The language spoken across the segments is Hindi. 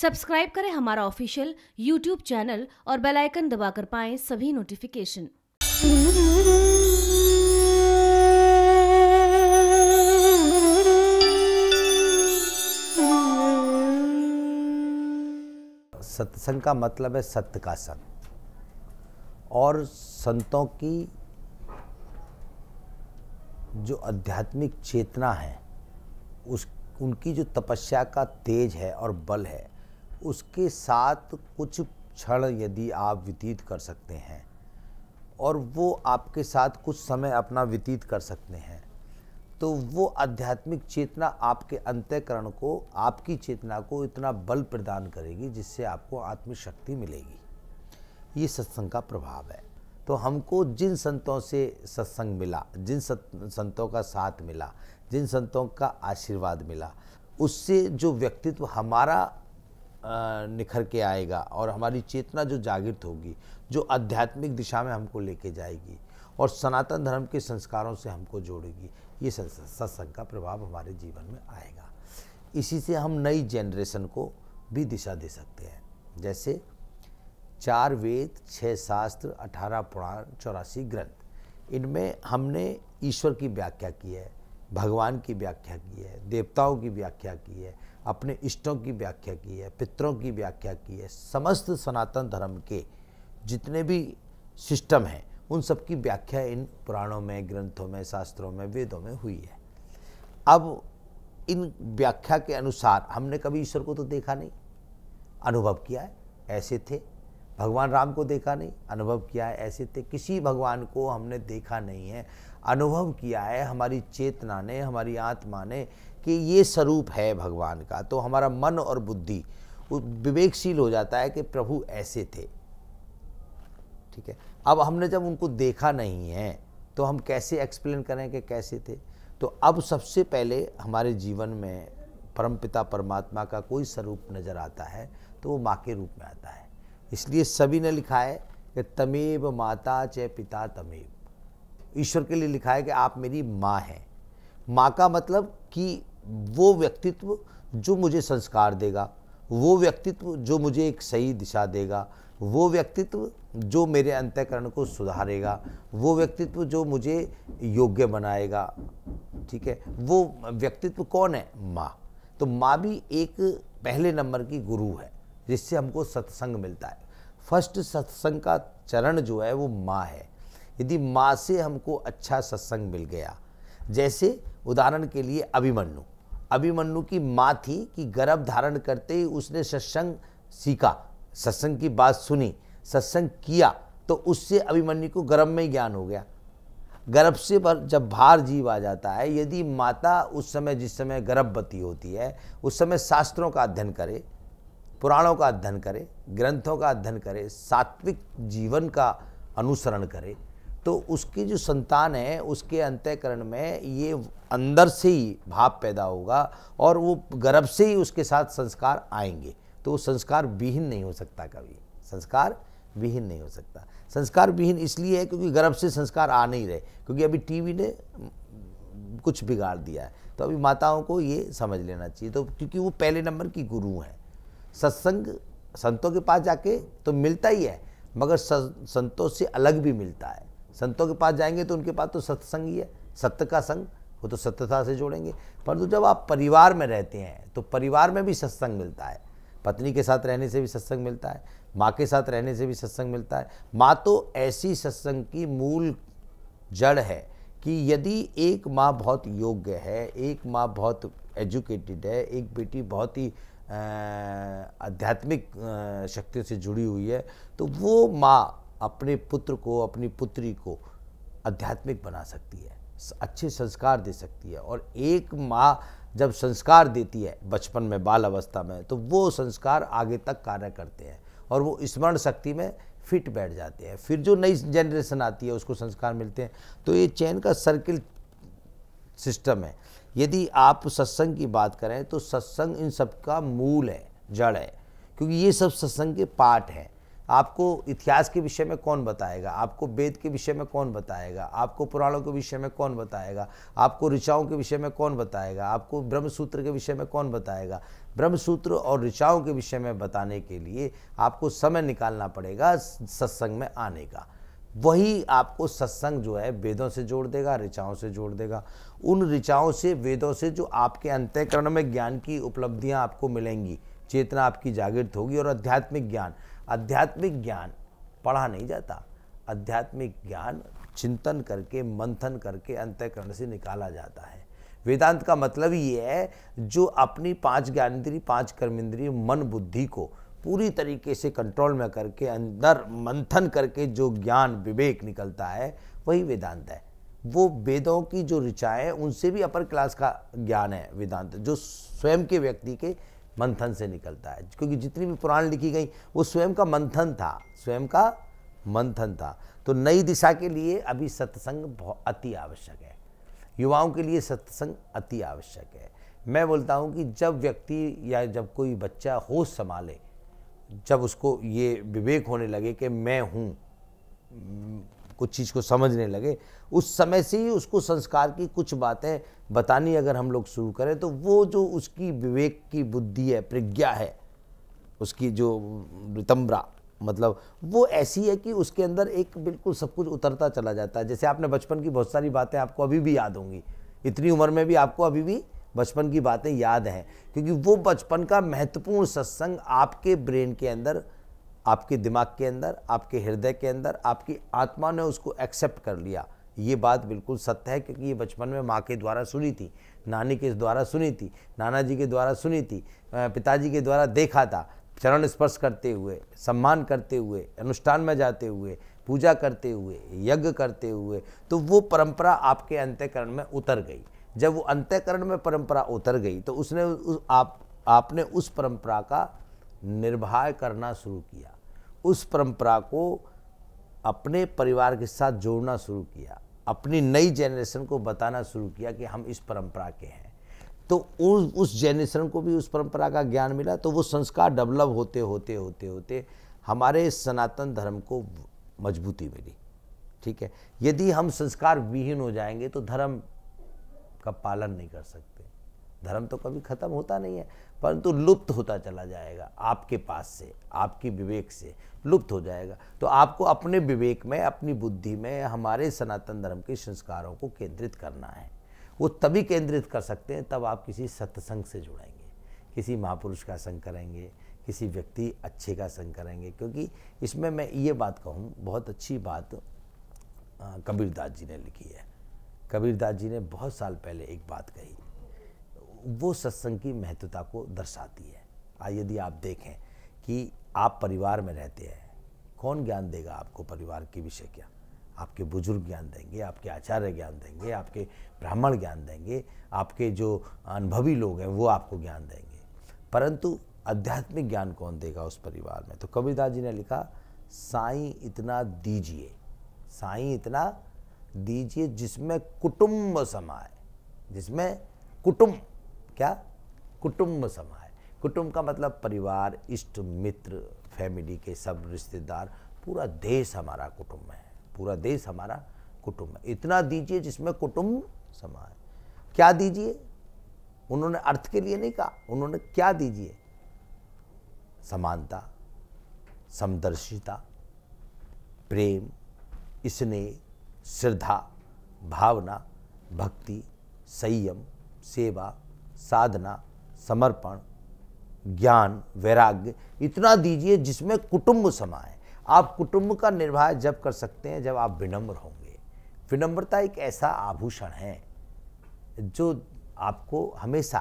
सब्सक्राइब करें हमारा ऑफिशियल यूट्यूब चैनल और बेल आइकन दबाकर पाएं सभी नोटिफिकेशन सत्संग का मतलब है सत्य का संग और संतों की जो आध्यात्मिक चेतना है उस उनकी जो तपस्या का तेज है और बल है उसके साथ कुछ क्षण यदि आप व्यतीत कर सकते हैं और वो आपके साथ कुछ समय अपना व्यतीत कर सकते हैं तो वो आध्यात्मिक चेतना आपके अंत्यकरण को आपकी चेतना को इतना बल प्रदान करेगी जिससे आपको आत्मशक्ति मिलेगी ये सत्संग का प्रभाव है तो हमको जिन संतों से सत्संग मिला जिन संतों का साथ मिला जिन संतों का आशीर्वाद मिला उससे जो व्यक्तित्व हमारा निखर के आएगा और हमारी चेतना जो जागृत होगी जो आध्यात्मिक दिशा में हमको लेके जाएगी और सनातन धर्म के संस्कारों से हमको जोड़ेगी ये सत्संग का प्रभाव हमारे जीवन में आएगा इसी से हम नई जनरेशन को भी दिशा दे सकते हैं जैसे चार वेद छः शास्त्र अठारह पुराण चौरासी ग्रंथ इनमें हमने ईश्वर की व्याख्या की है भगवान की व्याख्या की है देवताओं की व्याख्या की है अपने इष्टों की व्याख्या की है पितरों की व्याख्या की है समस्त सनातन धर्म के जितने भी सिस्टम हैं उन सब की व्याख्या इन पुराणों में ग्रंथों में शास्त्रों में वेदों में हुई है अब इन व्याख्या के अनुसार हमने कभी ईश्वर को तो देखा नहीं अनुभव किया है ऐसे थे भगवान राम को देखा नहीं अनुभव किया है ऐसे थे किसी भगवान को हमने देखा नहीं है अनुभव किया है हमारी चेतना ने हमारी आत्मा ने कि ये स्वरूप है भगवान का तो हमारा मन और बुद्धि विवेकशील हो जाता है कि प्रभु ऐसे थे ठीक है अब हमने जब उनको देखा नहीं है तो हम कैसे एक्सप्लेन करें कि कैसे थे तो अब सबसे पहले हमारे जीवन में परमपिता परमात्मा का कोई स्वरूप नज़र आता है तो वो माँ के रूप में आता है इसलिए सभी ने लिखा है कि तमेव माता चे पिता तमेव ईश्वर के लिए लिखा है कि आप मेरी माँ हैं माँ का मतलब कि वो व्यक्तित्व जो मुझे संस्कार देगा वो व्यक्तित्व जो मुझे एक सही दिशा देगा वो व्यक्तित्व जो मेरे अंतकरण को सुधारेगा वो व्यक्तित्व जो मुझे योग्य बनाएगा ठीक है वो व्यक्तित्व कौन है माँ तो माँ भी एक पहले नंबर की गुरु है जिससे हमको सत्संग मिलता है फर्स्ट सत्संग का चरण जो है वो माँ है यदि माँ से हमको अच्छा सत्संग मिल गया जैसे उदाहरण के लिए अभिमन्यु अभिमन्यु की माँ थी कि गर्भ धारण करते ही उसने सत्संग सीखा सत्संग की बात सुनी सत्संग किया तो उससे अभिमन्यु को गर्भ में ज्ञान हो गया गर्भ से पर जब भार जीव आ जाता है यदि माता उस समय जिस समय गर्भवती होती है उस समय शास्त्रों का अध्ययन करे पुराणों का अध्ययन करे ग्रंथों का अध्ययन करे सात्विक जीवन का अनुसरण करे तो उसकी जो संतान है उसके अंत्यकरण में ये अंदर से ही भाव पैदा होगा और वो गर्भ से ही उसके साथ संस्कार आएंगे तो संस्कार विहीन नहीं हो सकता कभी संस्कार विहीन नहीं हो सकता संस्कार विहीन इसलिए है क्योंकि गर्भ से संस्कार आ नहीं रहे क्योंकि अभी टीवी ने कुछ बिगाड़ दिया है तो अभी माताओं को ये समझ लेना चाहिए तो क्योंकि वो पहले नंबर की गुरु हैं सत्संग संतों के पास जाके तो मिलता ही है मगर संतों से अलग भी मिलता है संतों के पास जाएंगे तो उनके पास तो सत्संग ही है सत्य का संग वो तो सत्यता से जोड़ेंगे परंतु जब आप परिवार में रहते हैं तो परिवार में भी सत्संग मिलता है पत्नी के साथ रहने से भी सत्संग मिलता है माँ के साथ रहने से भी सत्संग मिलता है माँ तो ऐसी सत्संग की मूल जड़ है कि यदि एक माँ बहुत योग्य है एक माँ बहुत एजुकेटेड है एक बेटी बहुत ही आध्यात्मिक शक्तियों से जुड़ी हुई है तो वो माँ अपने पुत्र को अपनी पुत्री को आध्यात्मिक बना सकती है अच्छे संस्कार दे सकती है और एक माँ जब संस्कार देती है बचपन में बाल अवस्था में तो वो संस्कार आगे तक कार्य करते हैं और वो स्मरण शक्ति में फिट बैठ जाते हैं फिर जो नई जनरेशन आती है उसको संस्कार मिलते हैं तो ये चैन का सर्किल सिस्टम है यदि आप सत्संग की बात करें तो सत्संग इन सब का मूल है जड़ है क्योंकि ये सब सत्संग के पार्ट हैं आपको इतिहास के विषय में कौन बताएगा आपको वेद के विषय में कौन बताएगा आपको पुराणों के विषय में कौन बताएगा आपको ऋचाओं के विषय में कौन बताएगा आपको ब्रह्मसूत्र के विषय में कौन बताएगा ब्रह्मसूत्र और ऋचाओं के विषय में बताने के लिए आपको समय निकालना पड़ेगा सत्संग में आने का वही आपको सत्संग जो है वेदों से जोड़ देगा ऋचाओं से जोड़ देगा उन ऋचाओं से वेदों से जो आपके अंत्यकरण में ज्ञान की उपलब्धियाँ आपको मिलेंगी चेतना आपकी जागृत होगी और आध्यात्मिक ज्ञान आध्यात्मिक ज्ञान पढ़ा नहीं जाता आध्यात्मिक ज्ञान चिंतन करके मंथन करके अंत्यकरण से निकाला जाता है वेदांत का मतलब ये है जो अपनी पांच ज्ञानेन्द्रीय पांच कर्मेंद्रीय मन बुद्धि को पूरी तरीके से कंट्रोल में करके अंदर मंथन करके जो ज्ञान विवेक निकलता है वही वेदांत है वो वेदों की जो ऋचाएँ उनसे भी अपर क्लास का ज्ञान है वेदांत जो स्वयं के व्यक्ति के मंथन से निकलता है क्योंकि जितनी भी पुराण लिखी गई वो स्वयं का मंथन था स्वयं का मंथन था तो नई दिशा के लिए अभी सत्संग अति आवश्यक है युवाओं के लिए सत्संग अति आवश्यक है मैं बोलता हूँ कि जब व्यक्ति या जब कोई बच्चा होश संभाले जब उसको ये विवेक होने लगे कि मैं हूँ कुछ चीज़ को समझने लगे उस समय से ही उसको संस्कार की कुछ बातें बतानी अगर हम लोग शुरू करें तो वो जो उसकी विवेक की बुद्धि है प्रज्ञा है उसकी जो रितम्बरा मतलब वो ऐसी है कि उसके अंदर एक बिल्कुल सब कुछ उतरता चला जाता है जैसे आपने बचपन की बहुत सारी बातें आपको अभी भी याद होंगी इतनी उम्र में भी आपको अभी भी बचपन की बातें याद हैं क्योंकि वो बचपन का महत्वपूर्ण सत्संग आपके ब्रेन के अंदर आपके दिमाग के अंदर आपके हृदय के अंदर आपकी आत्मा ने उसको एक्सेप्ट कर लिया ये बात बिल्कुल सत्य है क्योंकि ये बचपन में माँ के द्वारा सुनी थी नानी के द्वारा सुनी थी नाना जी के द्वारा सुनी थी पिताजी के द्वारा देखा था चरण स्पर्श करते हुए सम्मान करते हुए अनुष्ठान में जाते हुए पूजा करते हुए यज्ञ करते हुए तो वो परंपरा आपके अंत्यकरण में उतर गई जब वो अंत्यकरण में परंपरा उतर गई तो उसने उस, आप आपने उस परंपरा का निर्वाह करना शुरू किया उस परंपरा को अपने परिवार के साथ जोड़ना शुरू किया अपनी नई जनरेशन को बताना शुरू किया कि हम इस परंपरा के हैं तो उस उस जनरेशन को भी उस परंपरा का ज्ञान मिला तो वो संस्कार डेवलप होते होते होते होते हमारे सनातन धर्म को मजबूती मिली ठीक है यदि हम संस्कार विहीन हो जाएंगे तो धर्म का पालन नहीं कर सकते धर्म तो कभी खत्म होता नहीं है परंतु लुप्त होता चला जाएगा आपके पास से आपकी विवेक से लुप्त हो जाएगा तो आपको अपने विवेक में अपनी बुद्धि में हमारे सनातन धर्म के संस्कारों को केंद्रित करना है वो तभी केंद्रित कर सकते हैं तब आप किसी सत्संग से जुड़ेंगे किसी महापुरुष का संग करेंगे किसी व्यक्ति अच्छे का संग करेंगे क्योंकि इसमें मैं ये बात कहूँ बहुत अच्छी बात कबीरदास जी ने लिखी है कबीरदास जी ने बहुत साल पहले एक बात कही वो सत्संग की महत्वता को दर्शाती है आ यदि आप देखें कि आप परिवार में रहते हैं कौन ज्ञान देगा आपको परिवार के विषय क्या आपके बुजुर्ग ज्ञान देंगे आपके आचार्य ज्ञान देंगे आपके ब्राह्मण ज्ञान देंगे आपके जो अनुभवी लोग हैं वो आपको ज्ञान देंगे परंतु आध्यात्मिक ज्ञान कौन देगा उस परिवार में तो कबीरदास जी ने लिखा साई इतना दीजिए साई इतना दीजिए जिसमें कुटुंब समाए जिसमें कुटुंब क्या कुटुंब समाज कुटुंब का मतलब परिवार इष्ट मित्र फैमिली के सब रिश्तेदार पूरा देश हमारा कुटुंब है पूरा देश हमारा कुटुंब है इतना दीजिए जिसमें कुटुंब समाज क्या दीजिए उन्होंने अर्थ के लिए नहीं कहा उन्होंने क्या दीजिए समानता समदर्शिता प्रेम स्नेह श्रद्धा भावना भक्ति संयम सेवा साधना समर्पण ज्ञान वैराग्य इतना दीजिए जिसमें कुटुंब समाए आप कुटुंब का निर्वाह जब कर सकते हैं जब आप विनम्र होंगे विनम्रता एक ऐसा आभूषण है जो आपको हमेशा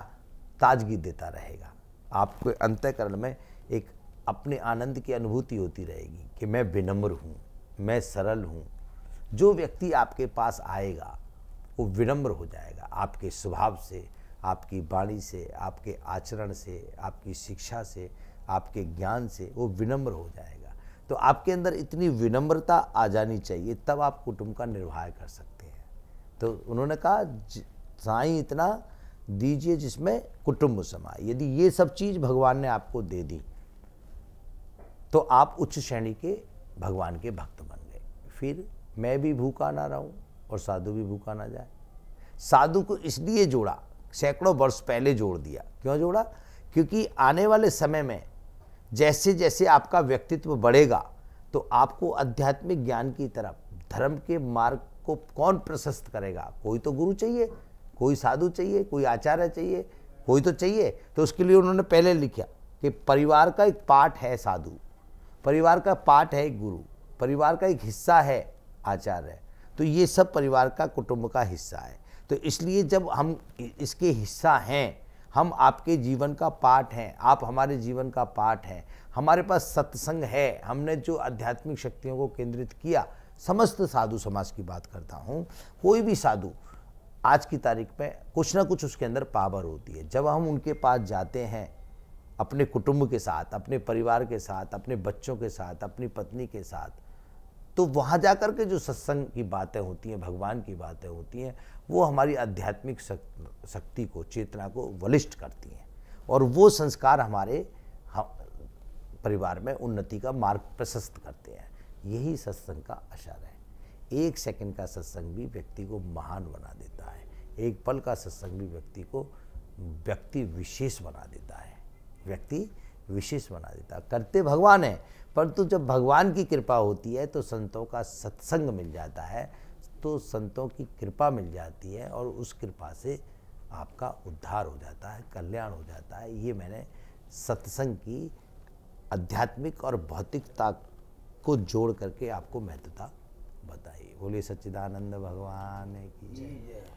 ताजगी देता रहेगा आपके अंतकरण में एक अपने आनंद की अनुभूति होती रहेगी कि मैं विनम्र हूँ मैं सरल हूँ जो व्यक्ति आपके पास आएगा वो विनम्र हो जाएगा आपके स्वभाव से आपकी वाणी से आपके आचरण से आपकी शिक्षा से आपके ज्ञान से वो विनम्र हो जाएगा तो आपके अंदर इतनी विनम्रता आ जानी चाहिए तब आप कुटुंब का निर्वाह कर सकते हैं तो उन्होंने कहा साई इतना दीजिए जिसमें कुटुंब समाए यदि ये सब चीज़ भगवान ने आपको दे दी तो आप उच्च श्रेणी के भगवान के भक्त बन गए फिर मैं भी भूखा ना रहूं और साधु भी भूखा ना जाए साधु को इसलिए जोड़ा सैकड़ों वर्ष पहले जोड़ दिया क्यों जोड़ा क्योंकि आने वाले समय में जैसे जैसे आपका व्यक्तित्व बढ़ेगा तो आपको आध्यात्मिक ज्ञान की तरफ धर्म के मार्ग को कौन प्रशस्त करेगा कोई तो गुरु चाहिए कोई साधु चाहिए कोई आचार्य चाहिए कोई तो चाहिए तो उसके लिए उन्होंने पहले लिखा कि परिवार का एक पाठ है साधु परिवार का पाठ है एक गुरु परिवार का एक हिस्सा है आचार्य तो ये सब परिवार का कुटुंब का हिस्सा है तो इसलिए जब हम इसके हिस्सा हैं हम आपके जीवन का पाठ हैं आप हमारे जीवन का पाठ हैं हमारे पास सत्संग है हमने जो आध्यात्मिक शक्तियों को केंद्रित किया समस्त साधु समाज की बात करता हूँ कोई भी साधु आज की तारीख में कुछ ना कुछ उसके अंदर पावर होती है जब हम उनके पास जाते हैं अपने कुटुंब के साथ अपने परिवार के साथ अपने बच्चों के साथ अपनी पत्नी के साथ तो वहाँ जा कर के जो सत्संग की बातें होती हैं भगवान की बातें होती हैं वो हमारी आध्यात्मिक शक्ति को चेतना को बलिष्ठ करती हैं और वो संस्कार हमारे परिवार में उन्नति का मार्ग प्रशस्त करते हैं यही सत्संग का असर है एक सेकंड का सत्संग भी व्यक्ति को महान बना देता है एक पल का सत्संग भी व्यक्ति को व्यक्ति विशेष बना देता है व्यक्ति विशेष बना देता करते भगवान है परंतु जब भगवान की कृपा होती है तो संतों का सत्संग मिल जाता है तो संतों की कृपा मिल जाती है और उस कृपा से आपका उद्धार हो जाता है कल्याण हो जाता है ये मैंने सत्संग की आध्यात्मिक और भौतिकता को जोड़ करके आपको महत्वता बताई बोले सच्चिदानंद भगवान की